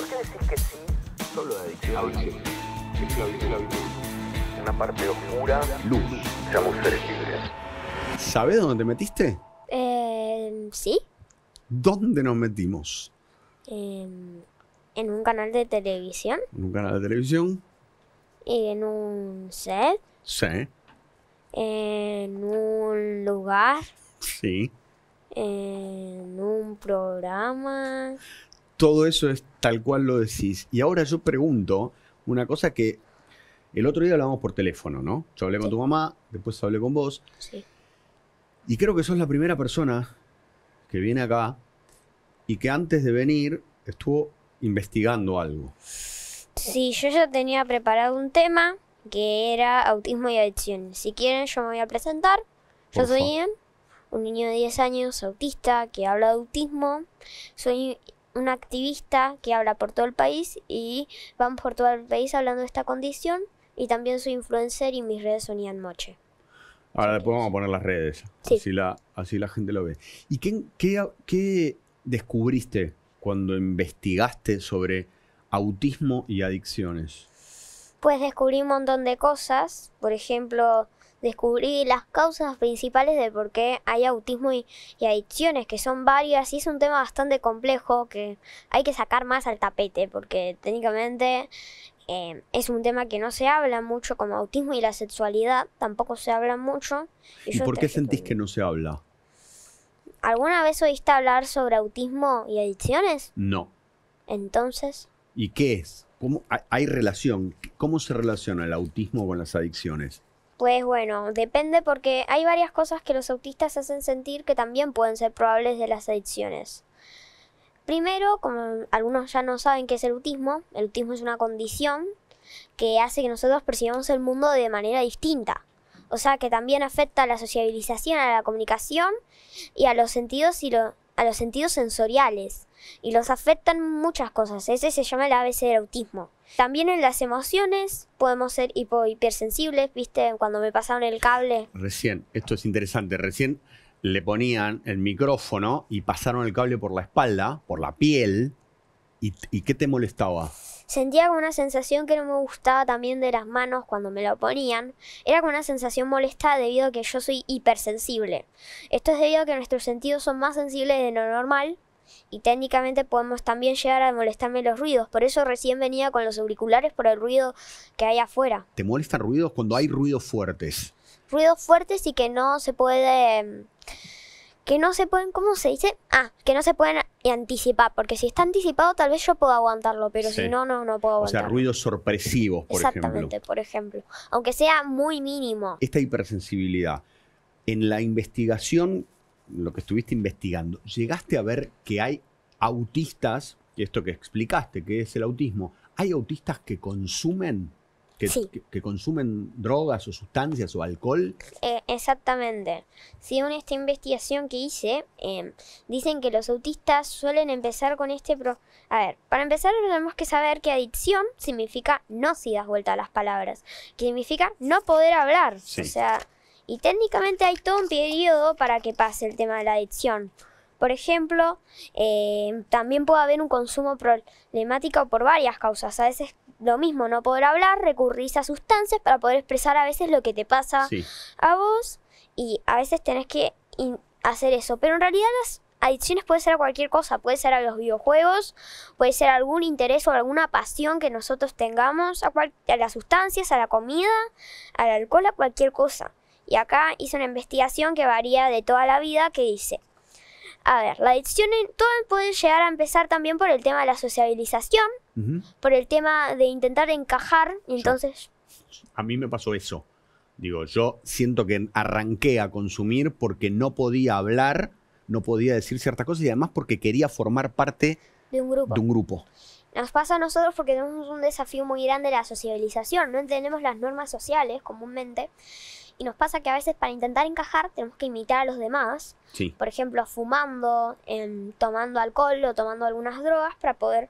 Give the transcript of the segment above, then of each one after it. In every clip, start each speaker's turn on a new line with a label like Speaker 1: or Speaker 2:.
Speaker 1: ¿Por qué decir que sí solo adicción? Adicción. Es la adicción, la Una parte oscura. Luz. Somos seres libres. ¿Sabes dónde te metiste?
Speaker 2: Eh, sí.
Speaker 1: ¿Dónde nos metimos?
Speaker 2: Eh, en un canal de televisión.
Speaker 1: En un canal de televisión.
Speaker 2: en un set. Sí. En un lugar. Sí. En un programa
Speaker 1: todo eso es tal cual lo decís. Y ahora yo pregunto una cosa que el otro día hablamos por teléfono, ¿no? Yo hablé con tu mamá, después hablé con vos. Sí. Y creo que sos la primera persona que viene acá y que antes de venir estuvo investigando algo.
Speaker 2: Sí, yo ya tenía preparado un tema que era autismo y adicciones. Si quieren, yo me voy a presentar. yo soy un niño de 10 años autista que habla de autismo. Soy una activista que habla por todo el país y vamos por todo el país hablando de esta condición y también soy influencer y mis redes son Ian Moche.
Speaker 1: Ahora después vamos a poner las redes, así, la, así la gente lo ve. ¿Y qué descubriste cuando investigaste sobre autismo y adicciones?
Speaker 2: Pues descubrí un montón de cosas, por ejemplo, descubrí las causas principales de por qué hay autismo y, adicciones, que son varias, y es un tema bastante complejo que hay que sacar más al tapete, porque técnicamente em, es un tema que no se habla mucho, como autismo y la sexualidad tampoco se habla mucho. ¿Y, ¿Y por qué
Speaker 1: sentís que no se habla?
Speaker 2: ¿Alguna vez oíste hablar sobre autismo y adicciones? No. Entonces...
Speaker 1: ¿Y qué es? ¿Cómo hay relación? ¿Cómo se relaciona el autismo con las adicciones?
Speaker 2: Pues bueno, depende porque hay varias cosas que los autistas hacen sentir que también pueden ser probables de las adicciones. Primero, como algunos ya no saben qué es el autismo, el autismo es una condición que hace que nosotros percibamos el mundo de manera distinta. O sea, que también afecta a la sociabilización, a la comunicación y a los sentidos y a los sentidos sensoriales. Y los afectan muchas cosas. Ese se llama el ABC del autismo. También en las emociones podemos ser hipo hipersensibles, ¿viste? Cuando me pasaron el cable.
Speaker 1: Recién, esto es interesante, recién le ponían el micrófono y pasaron el cable por la espalda, por la piel. ¿Y, qué te molestaba?
Speaker 2: Sentía como una sensación que no me gustaba también de las manos cuando me lo ponían. Era como una sensación molesta debido a que yo soy hipersensible. Esto es debido a que nuestros sentidos son más sensibles de lo normal y técnicamente podemos también llegar a molestarme los ruidos. Por eso recién venía con los auriculares por el ruido que hay afuera.
Speaker 1: ¿Te molestan ruidos cuando hay ruidos fuertes?
Speaker 2: Ruidos fuertes y que no se puede... Que no se pueden, ¿cómo se dice? Ah, que no se pueden anticipar, porque si está anticipado tal vez yo puedo aguantarlo, pero si no, no, no puedo aguantarlo. O sea,
Speaker 1: ruidos sorpresivos, por Exactamente,
Speaker 2: por ejemplo. Aunque sea muy mínimo.
Speaker 1: Esta hipersensibilidad, en la investigación, lo que estuviste investigando, llegaste a ver que hay autistas, y esto que explicaste, que es el autismo, ¿hay autistas que consumen? Que, consumen drogas o sustancias o alcohol?
Speaker 2: Eh, exactamente. Según esta investigación que hice, em, dicen que los autistas suelen empezar con este... Pro... A ver, para empezar tenemos que saber que adicción significa no si das vuelta a las palabras, que significa no poder hablar. Sí. O sea, y técnicamente hay todo un periodo para que pase el tema de la adicción. Por ejemplo, eh, también puede haber un consumo problemático por varias causas. A veces lo mismo, no poder hablar, recurrís a sustancias para poder expresar a veces lo que te pasa a vos y a veces tenés que hacer eso. Pero en realidad las adicciones pueden ser a cualquier cosa, puede ser a los videojuegos, puede ser algún interés o alguna pasión que nosotros tengamos, a, a las sustancias, a la comida, al alcohol, a cualquier cosa. Y acá hice una investigación que varía de toda la vida que dice, a ver, la adicción, en, todas pueden llegar a empezar también por el tema de la sociabilización, por el tema de intentar encajar, entonces...
Speaker 1: a mí me pasó eso. Digo, yo siento que arranqué a consumir porque no podía hablar, no podía decir ciertas cosas y además porque quería formar parte de un grupo. De un grupo.
Speaker 2: Nos pasa a nosotros porque tenemos un desafío muy grande de la sociabilización, no entendemos las normas sociales comúnmente y nos pasa que a veces para intentar encajar tenemos que imitar a los demás. Por ejemplo, fumando, en, tomando alcohol o tomando algunas drogas para poder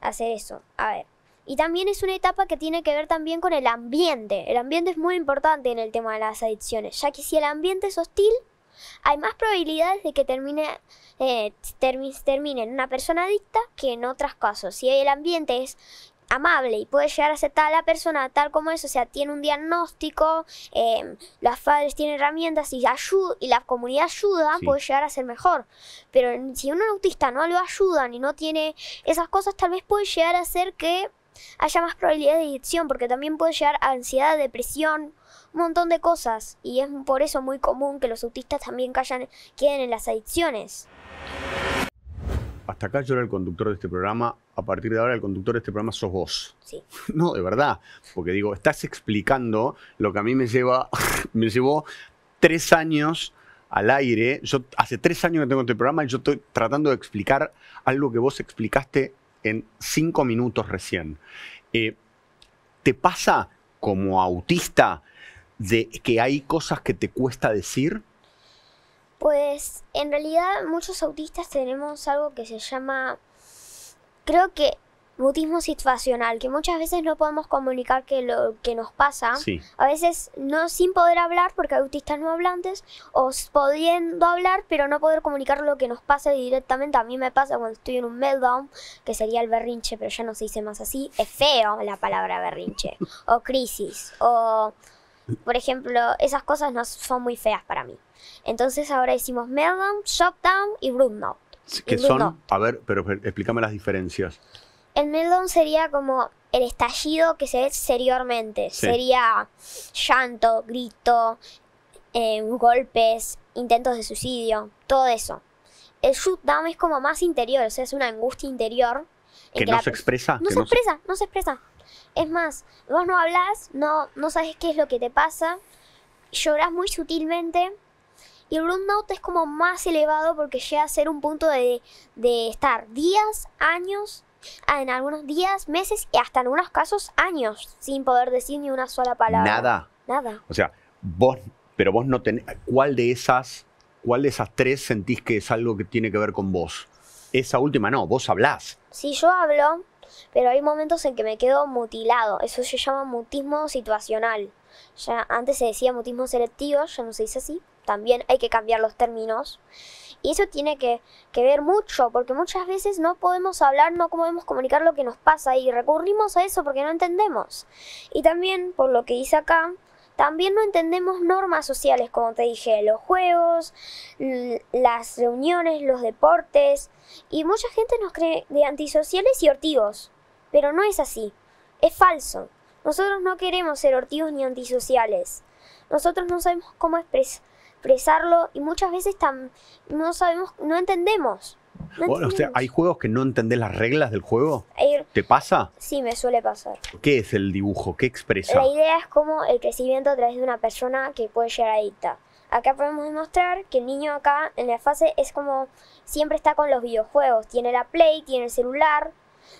Speaker 2: hacer eso. A ver. Y también es una etapa que tiene que ver también con el ambiente. El ambiente es muy importante en el tema de las adicciones, ya que si el ambiente es hostil, hay más probabilidades de que termine, eh, termine, en una persona adicta que en otros casos. Si el ambiente es amable y puede llegar a ser tal la persona tal como es, o sea, tiene un diagnóstico, eh, las padres tienen herramientas y, y la comunidad ayuda, puede llegar a ser mejor. Pero si un autista no lo ayudan y no tiene esas cosas, tal vez puede llegar a hacer que haya más probabilidad de adicción, porque también puede llegar a ansiedad, depresión, un montón de cosas. Y es por eso muy común que los autistas también callan, queden en las adicciones
Speaker 1: hasta acá yo era el conductor de este programa, a partir de ahora el conductor de este programa sos vos. Sí. No, de verdad, porque digo, estás explicando lo que a mí me lleva, me llevó tres años al aire. Yo hace tres años que tengo este programa y yo estoy tratando de explicar algo que vos explicaste en cinco minutos recién. Eh, ¿Te pasa como autista de que hay cosas que te cuesta decir?
Speaker 2: Pues en realidad muchos autistas tenemos algo que se llama, creo que mutismo situacional, que muchas veces no podemos comunicar que lo que nos pasa. A veces no sin poder hablar, porque hay autistas no hablantes, o pudiendo hablar, pero no poder comunicar lo que nos pasa directamente. A mí me pasa cuando estoy en un meltdown, que sería el berrinche, pero ya no se dice más así. Es feo la palabra berrinche, o crisis, o por ejemplo, esas cosas no son muy feas para mí. Entonces ahora hicimos Meltdown, shutdown y Root Que son,
Speaker 1: a ver, pero explícame las diferencias.
Speaker 2: El meltdown sería como el estallido que se ve exteriormente. Sería llanto, grito, eh, golpes, intentos de suicidio, todo eso. El shutdown es como más interior, o sea, es una angustia interior. ¿Que, no se expresa? No, se, expresa, no se expresa. Es más, vos no hablas, no, no sabes qué es lo que te pasa, llorás muy sutilmente. Y el burnout es como más elevado porque llega a ser un punto de, estar días, años, ah, en algunos días, meses y hasta en algunos casos años sin poder decir ni una sola palabra. Nada. Nada. O
Speaker 1: sea, vos, pero vos no tenés, ¿cuál de esas, cuál de esas tres sentís que es algo que tiene que ver con vos? Esa última no, vos hablás.
Speaker 2: Si yo hablo, pero hay momentos en que me quedo mutilado. Eso se llama mutismo situacional. Ya antes se decía mutismo selectivo, ya no se dice así. También hay que cambiar los términos. Y eso tiene que, que ver mucho, porque muchas veces no podemos hablar, no podemos comunicar lo que nos pasa y recurrimos a eso porque no entendemos. Y también, por lo que dice acá, también no entendemos normas sociales, como te dije, los juegos, mm, las reuniones, los deportes. Y mucha gente nos cree de antisociales y ortivos. Pero no es así. Es falso. Nosotros no queremos ser ortivos ni antisociales. Nosotros no sabemos cómo expresarlo y muchas veces no sabemos, no entendemos.
Speaker 1: ¿hay juegos que no entendés las reglas del juego? ¿Te pasa?
Speaker 2: Sí, me suele pasar.
Speaker 1: ¿Qué es el dibujo? ¿Qué expresa? La
Speaker 2: idea es como el crecimiento a través de una persona que puede llegar adicta. Acá podemos demostrar que el niño acá en la fase es como siempre está con los videojuegos. Tiene la Play, tiene el celular,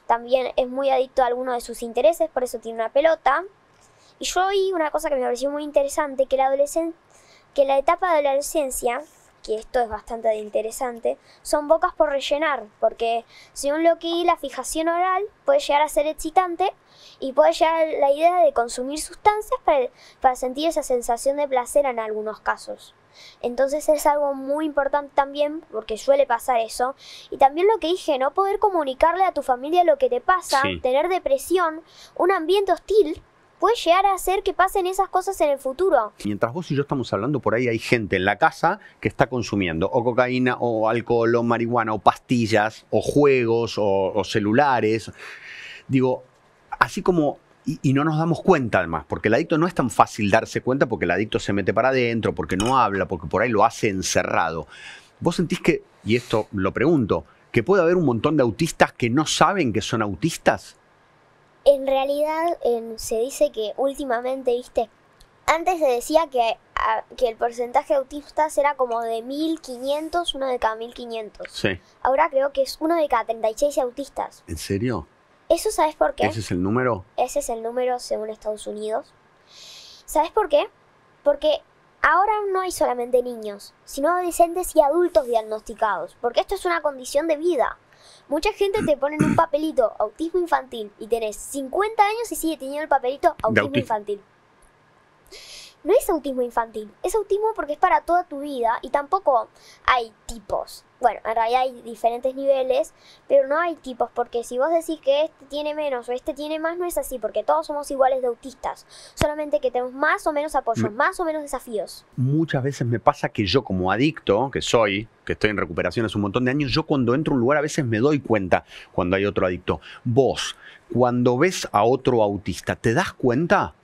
Speaker 2: también es muy adicto a alguno de sus intereses, por eso tiene una pelota. Y yo vi una cosa que me pareció muy interesante, que la, que la etapa de adolescencia que esto es bastante interesante, son bocas por rellenar, porque según lo que la fijación oral puede llegar a ser excitante y puede llegar la idea de consumir sustancias para, para sentir esa sensación de placer en algunos casos. Entonces es algo muy importante también, porque suele pasar eso. Y también lo que dije, no poder comunicarle a tu familia lo que te pasa, tener depresión, un ambiente hostil puede llegar a hacer que pasen esas cosas en el futuro.
Speaker 1: Mientras vos y yo estamos hablando, por ahí hay gente en la casa que está consumiendo o cocaína o alcohol o marihuana o pastillas o juegos o, celulares. Digo, así como y, y, no nos damos cuenta además, porque el adicto no es tan fácil darse cuenta porque el adicto se mete para adentro, porque no habla, porque por ahí lo hace encerrado. Vos sentís que, y esto lo pregunto, que puede haber un montón de autistas que no saben que son autistas
Speaker 2: en realidad se dice que últimamente, viste, antes se decía que, que el porcentaje de autistas era como de 1500, uno de cada 1500. Sí. Ahora creo que es uno de cada 36 autistas. ¿En serio? ¿Eso sabes por qué? ¿Ese es el número? Ese es el número según Estados Unidos. ¿Sabes por qué? Porque ahora no hay solamente niños, sino adolescentes y adultos diagnosticados, porque esto es una condición de vida. Mucha gente te pone en un papelito autismo infantil y tenés 50 años y sigue teniendo el papelito autismo infantil. No es autismo infantil, es autismo porque es para toda tu vida y tampoco hay tipos bueno, en realidad hay diferentes niveles, pero no hay tipos, porque si vos decís que este tiene menos o este tiene más, no es así, porque todos somos iguales de autistas, solamente que tenemos más o menos apoyo, mm. más o menos desafíos.
Speaker 1: Muchas veces me pasa que yo como adicto, que soy, que estoy en recuperación hace un montón de años, yo cuando entro a un lugar a veces me doy cuenta cuando hay otro adicto. Vos, cuando ves a otro autista, ¿te das cuenta?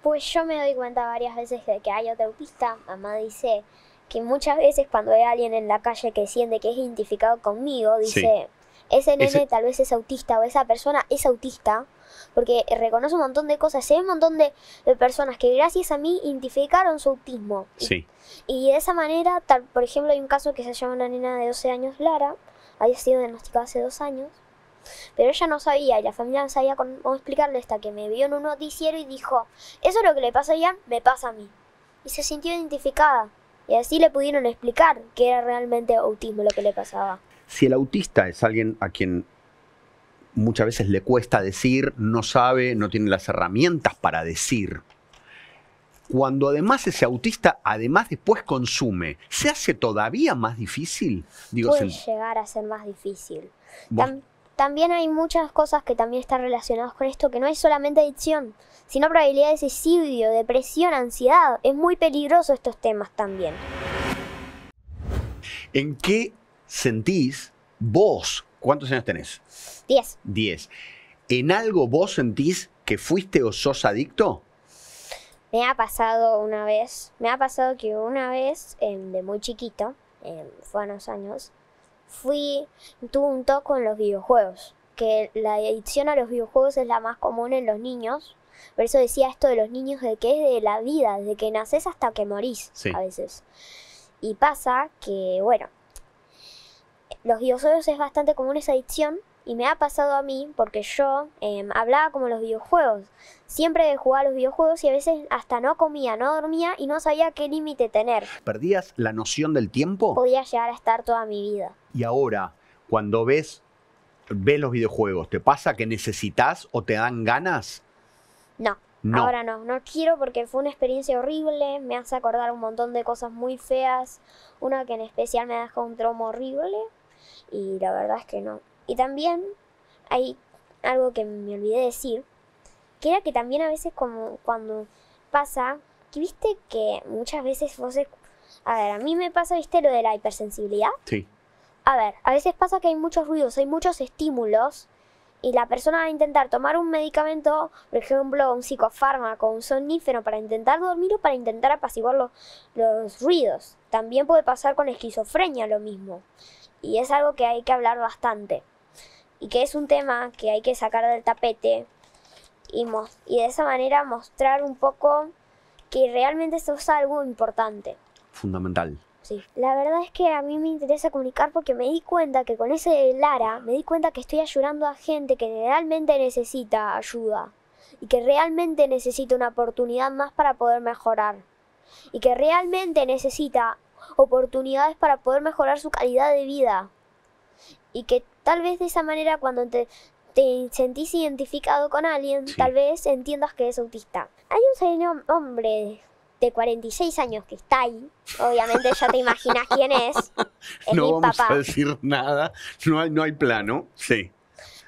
Speaker 2: Pues yo me doy cuenta varias veces de que hay otro autista, mamá dice que muchas veces cuando hay alguien en la calle que siente que es identificado conmigo, dice, ese nene tal vez es autista o esa persona es autista, porque reconoce un montón de cosas, ve un montón de, personas que gracias a mí identificaron su autismo. Y, de esa manera, por ejemplo, hay un caso que se llama una nena de 12 años, Lara, había sido diagnosticada hace dos años, pero ella no sabía y la familia no sabía cómo explicarle hasta que me vio en un noticiero y dijo, eso es lo que le pasa a Ian, me pasa a mí. Y se sintió identificada. Y así le pudieron explicar que era realmente autismo lo que le pasaba.
Speaker 1: Si el autista es alguien a quien muchas veces le cuesta decir, no sabe, no tiene las herramientas para decir, cuando además ese autista, además después consume, ¿se hace todavía más difícil? Digo, Puede
Speaker 2: llegar a ser más difícil. También hay muchas cosas que también están relacionadas con esto, que no es solamente adicción, sino probabilidad de suicidio, depresión, ansiedad. Es muy peligroso estos temas también.
Speaker 1: ¿En qué sentís vos? ¿Cuántos años tenés? Diez. Diez. ¿En algo vos sentís que fuiste o sos adicto?
Speaker 2: Me ha pasado una vez, me ha pasado que una vez, em, de muy chiquito, em, fue a unos años, fui, tuve un toque con los videojuegos, que la adicción a los videojuegos es la más común en los niños. Por eso decía esto de los niños, de que es de la vida, desde que naces hasta que morís a veces. Y pasa que, bueno, los videojuegos es bastante común esa adicción, y me ha pasado a mí porque yo em, hablaba como los videojuegos. Siempre jugaba los videojuegos y a veces hasta no comía, no dormía y no sabía qué límite tener.
Speaker 1: ¿Perdías la noción del tiempo?
Speaker 2: Podía llegar a estar toda mi vida.
Speaker 1: Y ahora, cuando ves, ves los videojuegos, ¿te pasa que necesitas o te dan ganas?
Speaker 2: No. Ahora no, no quiero porque fue una experiencia horrible, me hace acordar un montón de cosas muy feas, una que en especial me dejó un tromo horrible y la verdad es que no, y también hay algo que me olvidé decir, que era que también a veces como cuando pasa, que viste que muchas veces vos... A ver, a mí me pasa, viste, lo de la hipersensibilidad. Sí. A ver, a veces pasa que hay muchos ruidos, hay muchos estímulos y la persona va a intentar tomar un medicamento, por ejemplo, un psicofármaco, un sonífero, para intentar dormir o para intentar apaciguar los, los ruidos. También puede pasar con esquizofrenia lo mismo. Y es algo que hay que hablar bastante y que es un tema que hay que sacar del tapete y, y de esa manera mostrar un poco que realmente esto es algo importante.
Speaker 1: Fundamental.
Speaker 2: Sí. La verdad es que a mí me interesa comunicar porque me di cuenta que con ese Lara, me di cuenta que estoy ayudando a gente que realmente necesita ayuda y que realmente necesita una oportunidad más para poder mejorar y que realmente necesita oportunidades para poder mejorar su calidad de vida y que Tal vez de esa manera cuando te, te sentís identificado con alguien, tal vez entiendas que es autista. Hay un señor hombre de 46 años que está ahí, obviamente ya te imaginas quién es. no vamos a decir
Speaker 1: nada, no hay, no hay plano, sí.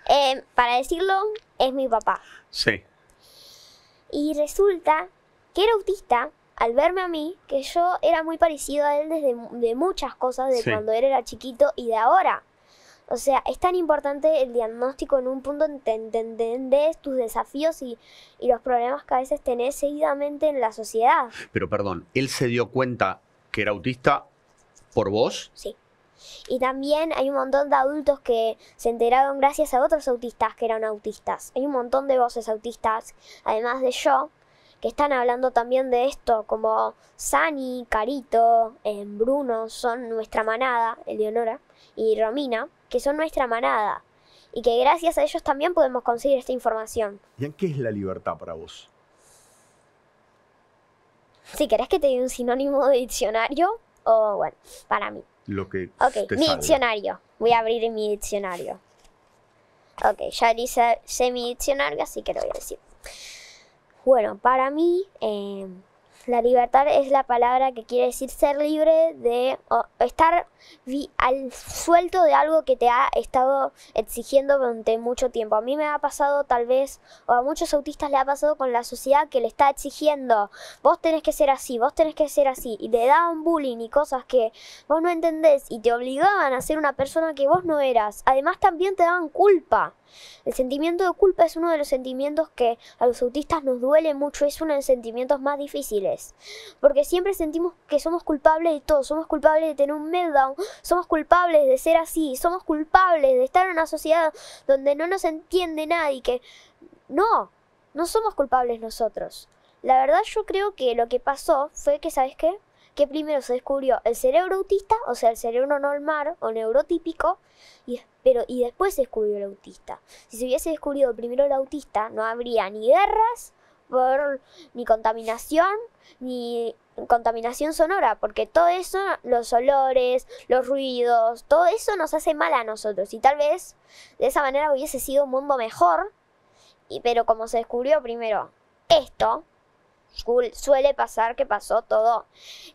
Speaker 2: Eh, para decirlo, es mi papá. Sí. Y resulta que era autista al verme a mí, que yo era muy parecido a él desde de muchas cosas, de cuando él era chiquito y de ahora. O sea, es tan importante el diagnóstico en un punto en que entendés tus desafíos y, los problemas que a veces tenés seguidamente en la sociedad.
Speaker 1: Pero perdón, ¿él se dio cuenta que era autista por vos?
Speaker 2: Sí. Y también hay un montón de adultos que se enteraron gracias a otros autistas que eran autistas. Hay un montón de voces autistas, además de yo, que están hablando también de esto, como Sani, Carito, em, Bruno, son nuestra manada, Eleonora y Romina que son nuestra manada y que gracias a ellos también podemos conseguir esta información.
Speaker 1: ¿Y en qué es la libertad para vos?
Speaker 2: Si querés que te dé un sinónimo de diccionario, o bueno, para mí.
Speaker 1: Lo que. Ok, mi diccionario.
Speaker 2: Voy a abrir mi diccionario. Ok, ya dice mi diccionario, así que lo voy a decir. Bueno, para mí, eh, la libertad es la palabra que quiere decir ser libre de estar al suelto de algo que te ha estado exigiendo durante mucho tiempo. A mí me ha pasado tal vez, o a muchos autistas le ha pasado con la sociedad que le está exigiendo, vos tenés que ser así, vos tenés que ser así, y te daban bullying y cosas que vos no entendés y te obligaban a ser una persona que vos no eras. Además también te daban culpa. El sentimiento de culpa es uno de los sentimientos que a los autistas nos duele mucho, es uno de los sentimientos más difíciles, porque siempre sentimos que somos culpables de todo, somos culpables de tener un meltdown, somos culpables de ser así, somos culpables de estar en una sociedad donde no nos entiende nadie, que no, no somos culpables nosotros. La verdad yo creo que lo que pasó fue que, ¿sabes qué? que primero se descubrió? ¿El cerebro autista? O sea, el cerebro normal o neurotípico. Y, pero, y después se descubrió el autista. Si se hubiese descubierto primero el autista, no habría ni guerras, ni contaminación, ni contaminación sonora, porque todo eso, los olores, los ruidos, todo eso nos hace mal a nosotros. Y tal vez de esa manera hubiese sido un mundo mejor. Y, pero como se descubrió primero esto, suele pasar que pasó todo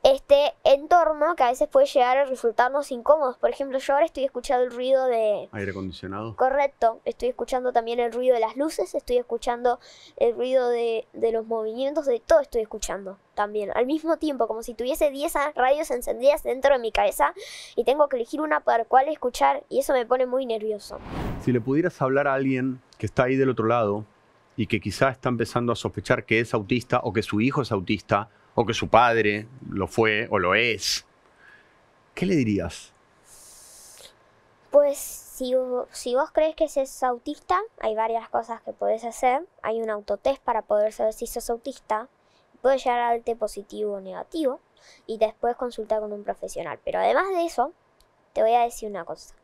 Speaker 2: este entorno que a veces puede llegar a resultarnos incómodos. Por ejemplo, yo ahora estoy escuchando el ruido de...
Speaker 1: Aire acondicionado.
Speaker 2: Correcto, estoy escuchando también el ruido de las luces, estoy escuchando el ruido de, de los movimientos, de todo estoy escuchando también, al mismo tiempo, como si tuviese 10 radios encendidas dentro de mi cabeza y tengo que elegir una para cuál escuchar y eso me pone muy nervioso.
Speaker 1: Si le pudieras hablar a alguien que está ahí del otro lado, y que quizás está empezando a sospechar que es autista o que su hijo es autista o que su padre lo fue o lo es, ¿qué le dirías?
Speaker 2: Pues si, vos crees que es autista, hay varias cosas que puedes hacer. Hay un autotest para poder saber si sos autista. Puedes llegar al T positivo o negativo y después consultar con un profesional. Pero además de eso, te voy a decir una cosa.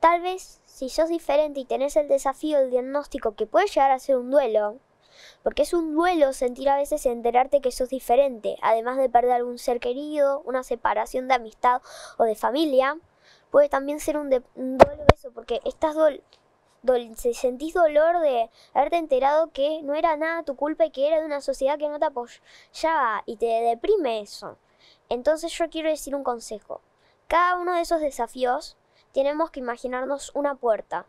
Speaker 2: Tal vez si sos diferente y tenés el desafío el diagnóstico que puede llegar a ser un duelo, porque es un duelo sentir a veces enterarte que sos diferente, además de perder algún ser querido, una separación de amistad o de familia, puede también ser un, duelo eso, porque estás dol sentís dolor de haberte enterado que no era nada tu culpa y que era de una sociedad que no te apoyaba y te deprime eso. Entonces yo quiero decir un consejo. Cada uno de esos desafíos tenemos que imaginarnos una puerta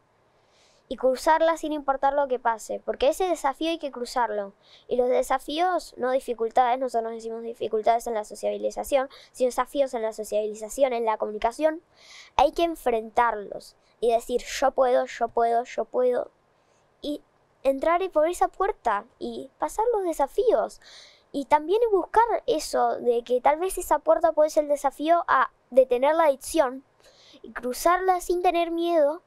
Speaker 2: y cruzarla sin importar lo que pase, porque ese desafío hay que cruzarlo. Y los desafíos, no dificultades, nosotros decimos dificultades en la sociabilización, sino desafíos en la sociabilización, en la comunicación, hay que enfrentarlos y decir yo puedo, yo puedo, yo puedo. Y entrar y por esa puerta y pasar los desafíos. Y también buscar eso de que tal vez esa puerta puede ser el desafío a detener la adicción y cruzarla sin tener miedo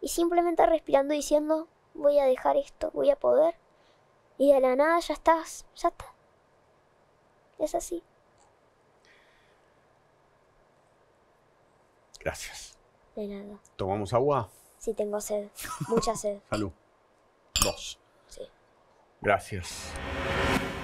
Speaker 2: y simplemente respirando diciendo, voy a dejar esto, voy a poder. Y de la nada ya estás, ya está. Es así. Gracias. De nada.
Speaker 1: ¿Tomamos agua?
Speaker 2: Sí, tengo sed. Mucha sed.
Speaker 1: Salud. Dos. Sí. Gracias.